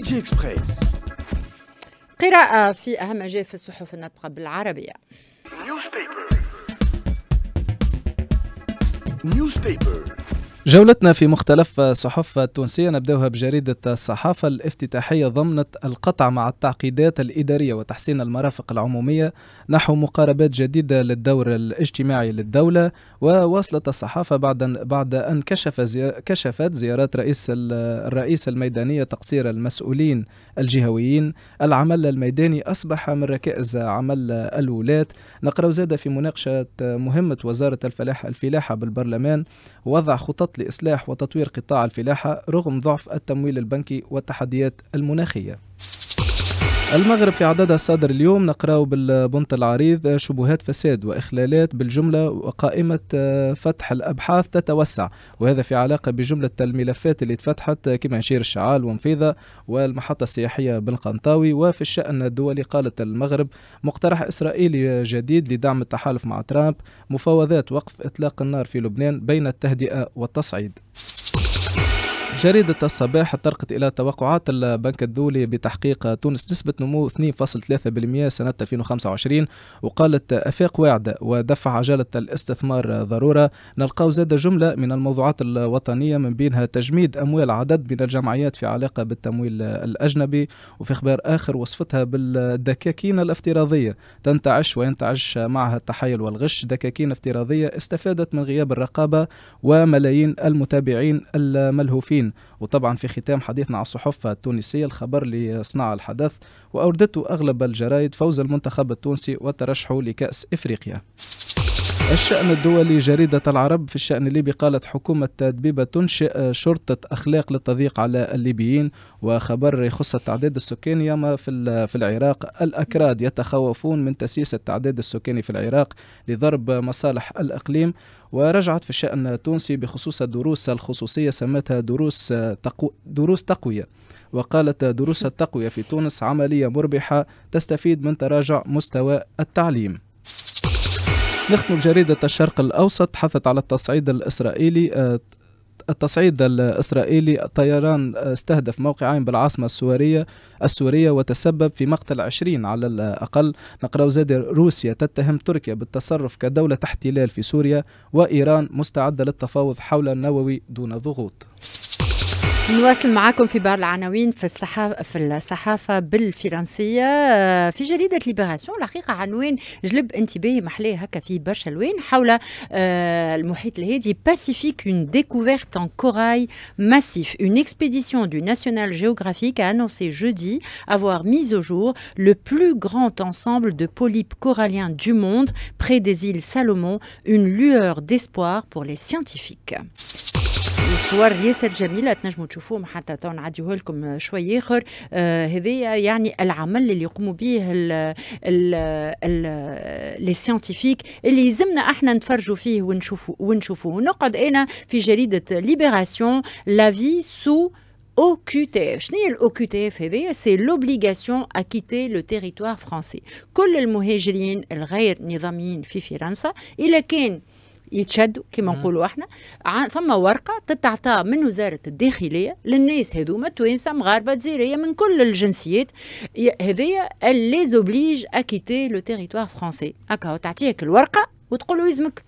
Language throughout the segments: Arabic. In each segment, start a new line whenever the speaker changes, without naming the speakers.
ديجي اكسبريس قراءة في أهم ما جاء في الصحف الناطقة بالعربية نيوز بيبر نيوز بيبر
جولتنا في مختلف الصحف التونسية نبدأها بجريدة الصحافة الافتتاحية ضمنت القطع مع التعقيدات الإدارية وتحسين المرافق العمومية نحو مقاربات جديدة للدور الاجتماعي للدولة وواصلت الصحافة بعد أن, بعد أن كشف كشفت زيارات رئيس الرئيس الميدانية تقصير المسؤولين الجهويين العمل الميداني أصبح من ركائز عمل الولاة نقرأ زاد في مناقشة مهمة وزارة الفلاحة بالبرلمان وضع خطط لإصلاح وتطوير قطاع الفلاحة رغم ضعف التمويل البنكي والتحديات المناخية المغرب في عددها الصادر اليوم نقراو بالبنط العريض شبهات فساد وإخلالات بالجملة وقائمة آه، فتح الأبحاث تتوسع وهذا في علاقة بجملة الملفات اللي تفتحت آه، كما شير الشعال ومفيدة والمحطة السياحية بالقنطاوي وفي الشأن الدولي قالت المغرب مقترح إسرائيلي جديد لدعم التحالف مع ترامب مفاوضات وقف إطلاق النار في لبنان بين التهدئة والتصعيد جريدة الصباح طرقت إلى توقعات البنك الدولي بتحقيق تونس نسبة نمو 2.3% سنة 2025 وقالت أفاق واعدة ودفع عجلة الاستثمار ضرورة نلقاو زاد جملة من الموضوعات الوطنية من بينها تجميد أموال عدد من الجمعيات في علاقة بالتمويل الأجنبي وفي إخبار آخر وصفتها بالدكاكين الافتراضية تنتعش وينتعش معها التحايل والغش دكاكين افتراضية استفادت من غياب الرقابة وملايين المتابعين الملهوفين وطبعا في ختام حديثنا على الصحف التونسية الخبر اللي صنع الحدث وأوردته أغلب الجرايد فوز المنتخب التونسي وترشحه لكأس إفريقيا الشأن الدولي جريدة العرب في الشأن الليبي قالت حكومة تدبيبة تنشئ شرطة أخلاق للتضييق على الليبيين وخبر يخص التعداد السكاني ياما في, في العراق الأكراد يتخوفون من تسييس التعداد السكاني في العراق لضرب مصالح الإقليم ورجعت في الشأن التونسي بخصوص الدروس الخصوصية سمتها دروس, تقو دروس تقوية وقالت دروس التقوية في تونس عملية مربحة تستفيد من تراجع مستوى التعليم نختم بجريدة الشرق الأوسط حثت على التصعيد الإسرائيلي آه، التصعيد الإسرائيلي طيران آه، استهدف موقعين بالعاصمة السورية السورية وتسبب في مقتل عشرين على الأقل نقرأ زاد روسيا تتهم تركيا بالتصرف كدولة احتلال في سوريا وإيران مستعدة للتفاوض حول النووي دون ضغوط
نواصل معكم في بعض العناوين في الصحافة في الصحافة بالفرنسية في جريدة ليبراسيون الحقيقة عنوان جلب انتباهي محلاه هكا في برشا لوين حول المحيط الهادي باسيفيك اون ديكوفيرت ان كوراil ماسيف اون expédition دو ناسيونال جيوغرافيك a annoncé jeudi avoir mis au jour le plus grand ensemble de polypes coralliens du monde près des îles Salomon une lueur d'espoir pour les scientifiques. صور ياسر جميله تنجموا تشوفوهم حتى تو نعديوه لكم آه، شوي اخر آه هذايا يعني العمل اللي يقوموا به لي سيانتيفيك اللي يلزمنا احنا نتفرجوا فيه ونشوفوا ونشوفوه ونقعد انا في جريده ليبراسيون لا في سو OQTF شنو هي الOQTF هذايا سي لوبليغاسيون اكيتي لو تيريتوار فرونسي كل المهاجرين الغير نظاميين في فرنسا الا كان يتشدوا كما نقولوا احنا فما ورقه تتعطى من وزاره الداخليه للناس هذوما توينسا مغاربه جزائريه من كل الجنسيات هذيا اللي زوبليج اكيتي لو تيريتوار فرونسي هكا تعطيك الورقه وتقول له يلزمك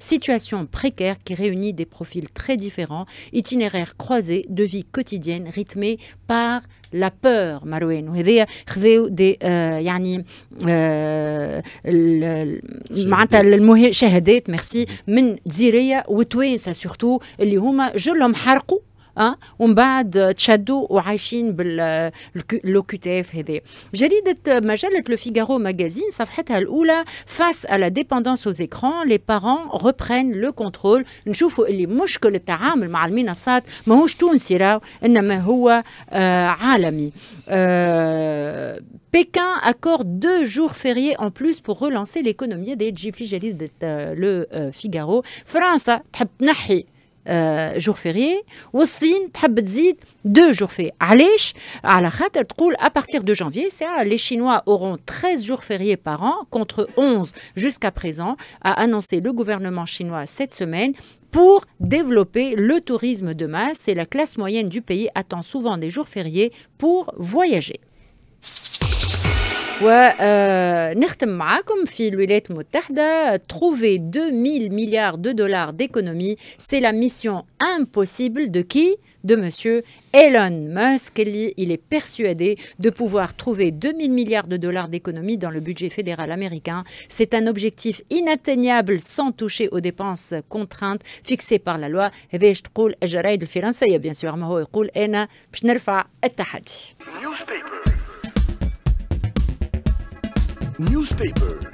Situation précaire qui réunit des profils très différents, itinéraires croisés de vie quotidienne rythmée par la peur Marouane. وهذايا خذاو دي آه يعني آه معناتها المه... شهادات ميرسي من جزيريه وتوانسه سورتو اللي هما جلهم حرقوا on va de Chado au Racing, l'OQTF. Héhé. J'ai le journal Le Figaro Magazine, page la première. Face à la dépendance aux écrans, les parents reprennent le contrôle. Une chose les mouches collent à la ramle, mal minassad. Mais où je touche, c'est là. Et même, il Pékin accorde deux jours fériés en plus pour relancer l'économie. Des chiffres, j'ai lu dans le Figaro. France, tap nahi. جور فيري والصين تحب تزيد دو جور فيري علاش على خاطر à partir de janvier c'est les Chinois 13 jours fériés par an contre 11 jusqu'à présent a annoncé le gouvernement chinois cette semaine pour développer le tourisme de masse et la classe moyenne du pays attend souvent des jours fériés pour voyager. ونختم معاكم في الولايات المتحدة trouver 2000 milliards de dollars d'économie, c'est la mission impossible de qui de monsieur Elon Musk il est persuadé de pouvoir trouver 2 000 milliards de dollars d'économie dans le budget fédéral américain c'est un objectif inatteignable sans toucher aux dépenses contraintes fixées par la loi bien sûr
newspaper